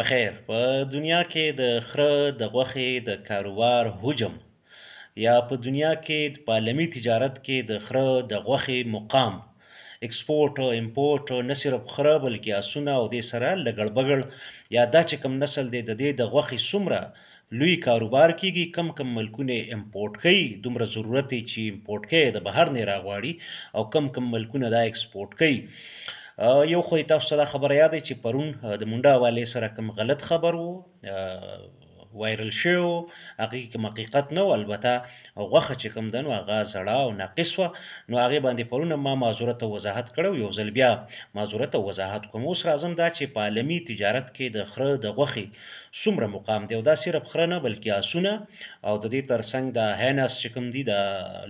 په خیر په دنیا کې د خره د غوښې د کاروبار حجم یا په دنیا کې په عالمي تجارت کې د خره د غوښې مقام اکسپورټ او امپورټ نه صرف خره بلکې اسونه او د سره لګړ بغړ یا دا چې کم نسل دی د دې د غوښې سمره لوی کاروبار کیږي کم کم ملکونه امپورټ کوي دومره ضرورت چې امپورټ کوي د بهر نه راغواړي او کم کم ملکونه دا اکسپورټ کوي یو خو تاسو ته خبره یاد چې پرون د مونډا والے سره کوم غلط خبر وو وایرل شو هغه کوم حقیقت نه البته غوخه چې کوم دنو هغه زړه او ناقص و نو هغه باندې پرونه ما معذورت او وضاحت کړو یو ځل بیا معذورت او وضاحت کوم اوس راځم دا چې په عالمي تجارت کې د خره د غوخي څومره مقام دی او دا صرف خره نه بلکې اسونه او د دې ترڅنګ د هیناس چې کوم دي د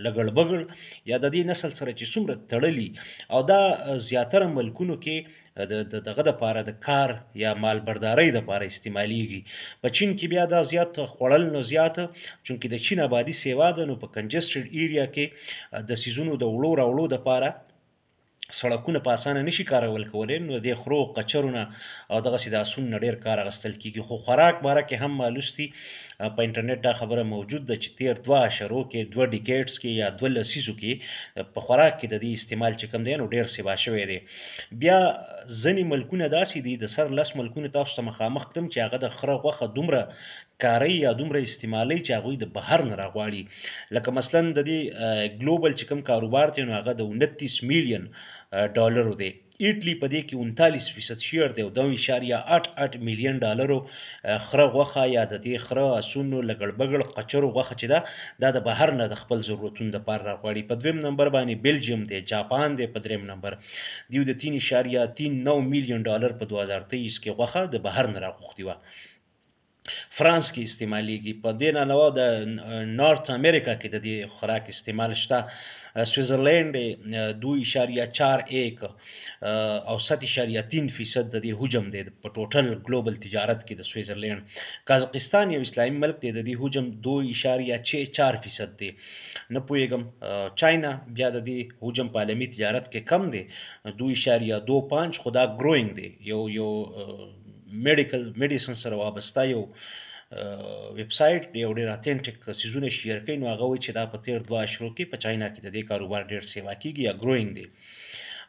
لګړ بګړ یا د دې نسل سره چې څومره تړلي او دا زیاتره ملکونو کې د دغه د پاره د کار یا مالبرداري د پاره استعمالیږي په چین کې بیا دا زیات خړل نو زیات چونکه د چین آبادی سیوا ده نو په کنجسټډ ایریا کې د سیزونو د وړو راوړو د پاره سړکونه په اسانه نشي کارول کولای نو د خرو قچرونه او دغه سیدا سون نړیر کار غستل کیږي خو خوراک باره کې هم مالوستي په انټرنیټ دا خبره موجود ده چې تیر دوا شرو کې دوه ډیکیټس کې یا دوه لسیزو کې په خوراک کې د دې استعمال چې کم دی نو ډیر سیوا شوی دی بیا ځنی ملکونه داسې دي د سر لس ملکونه تاسو ته مخامخ کتم چې هغه د خره غوخه دومره کاری یا دومره استعمالي چې هغه د بهر نه راغواړي لکه مثلا د دې ګلوبل چې کم کاروبار دی نو هغه د 29 میلیون ډالرو دی ایټلی په دې کې 39 فیصد شیر دی او 2.88 میلیون ډالرو خره غوخه یا د دې خره اسونو لګړ بګړ قچرو غوخه چې دا د بهر نه د خپل ضرورتونو لپاره راغړي په دویم نمبر باندې بلجیم دی جاپان دی په دریم نمبر دیو د 3.39 میلیون ډالر په 2023 کې غوخه د بهر نه راغوښتي و فرانس کې استعمالېږي په دې نه علاوه د نارت امریکا کې د دې خوراک استعمال شته سویټزرلند 2.41 او 7.3 فیصد د حجم دی په ټوټل ګلوبل تجارت کې د سویټزرلند قزاقستان یو اسلامي ملک دی د حجم 2.64 فیصد دی نه پوهیږم چاینا بیا د دې حجم په عالمي تجارت کې کم دی 2.25 خدا ګروینګ دی یو یو میډیکل میډیسن سره وابسته یو ویب سټ یو ډیر اتنټیک سیزونه شیر کوي نو هغه وایي چې دا په تیر 20 کې په چاینا کې د دې کاروبار ډیر سیوا کیږي یا ګروینګ دی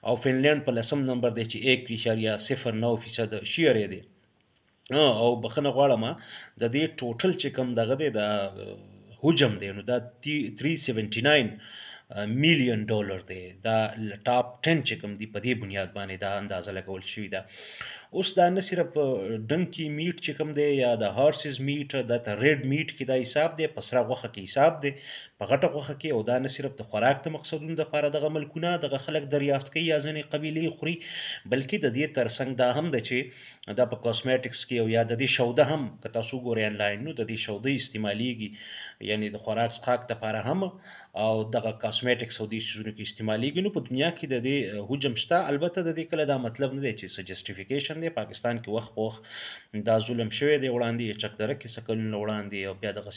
او فنلند په لسم نمبر دی چې 1.09% شیر دی او بخنه غواړم د دې ټوټل چې کم دغه دی د حجم دی نو دا 379 میلیون ډالر دی دا ټاپ 10 چې کوم دی په دې بنیاد باندې دا اندازه لګول شوې ده اوس دا نه صرف ډنکی میټ چې کوم دی یا د هارسز میټ د ریډ میټ کې دا حساب دی پسره غوخه کې حساب دی په غټه غوخه کې او دا نه صرف د خوراک د مقصدونو لپاره دغه ملکونه دغه خلک دریافت کوي یا ځینې قبیلې خوري بلکې د دې ترڅنګ دا هم د چې دا په کاسمیټکس کې او یا د دې شوده هم که تاسو ګورئ انلاین نو د دې شوده استعمالیږي یعنی د خوراک څښاک لپاره هم او دغه کاسمیټکس او دې شیزونو کې استعمالیږي نو په دنیا کې د دې حجم شته البته د دې کله دا مطلب نه دی چې سجستیفیکیشن دی پاکستان کې وخت وخت دا ظلم شوی دی وړاندې چکدره کې سکل وړاندې او بیا دغه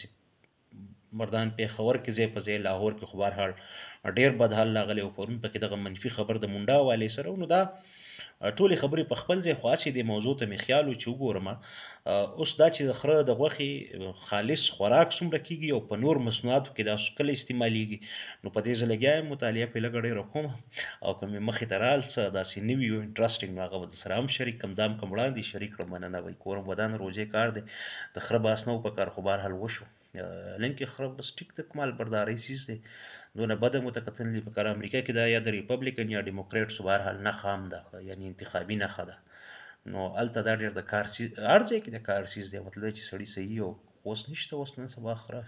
مردان پیښور کې ځای په ځای لاهور کې خبر هړ ډیر بدحال لاغلی او پرون پکې دغه منفي خبر د مونډا والي سره نو دا ټولې خبرې په خپل ځای خاصې دی موضوع ته مې خیال و چې وګورم اوس دا چې د خره د غوخي خالص خوراک څومره کیږي او په نور مصنوعاتو کې دا شکل استعمالیږي نو په دې ځل لګیا مطالعه په لګړې رقم او کومې مخې ترال څه داسې نیو یو انټرېستینګ هغه د سلام شریک کم دام کم وړاندې شریک کړم نه وای کورم ودان روزي کار دی د خره باسنو په کار خبر حل وشو لنک خراب بس ټیک تک مال برداري سیس دی دونه بده متکتنلی په کار امریکا کې دا یا د ریپبلیکن یا دیموکراتس بهر حل نه خام ده یعنی انتخابي نه خده نو الته دا ډیر د کار سیس ارځي کې د کار سیس دی مطلب چې سړی صحیح او اوس نشته اوس نن سبا خراب